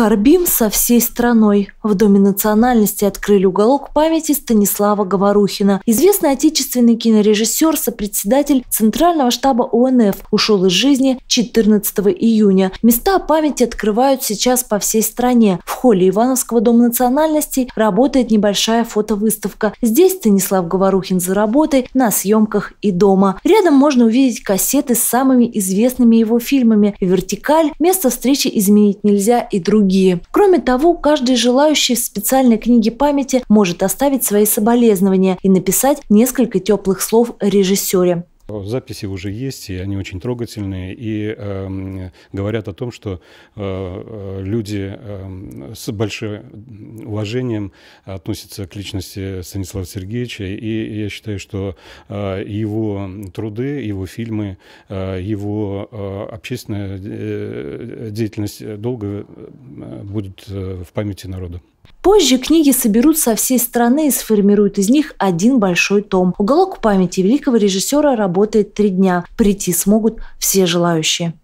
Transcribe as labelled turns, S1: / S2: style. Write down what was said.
S1: Скорбим со всей страной. В Доме национальности открыли уголок памяти Станислава Говорухина. Известный отечественный кинорежиссер, сопредседатель Центрального штаба ОНФ, ушел из жизни 14 июня. Места памяти открывают сейчас по всей стране. В холле Ивановского Дома национальностей работает небольшая фотовыставка. Здесь Станислав Говорухин за работой, на съемках и дома. Рядом можно увидеть кассеты с самыми известными его фильмами «Вертикаль», «Место встречи изменить нельзя» и другие другие. Кроме того, каждый желающий в специальной книге памяти может оставить свои соболезнования и написать несколько теплых слов о режиссере.
S2: Записи уже есть, и они очень трогательные, и э, говорят о том, что э, э люди э, с большой уважением относится к личности Станислава Сергеевича. И я считаю, что э, его труды, его фильмы, э, его э, общественная деятельность долго будут в памяти народа.
S1: Позже книги соберут со всей страны и сформируют из них один большой том. Уголок памяти великого режиссера работает три дня. Прийти смогут все желающие.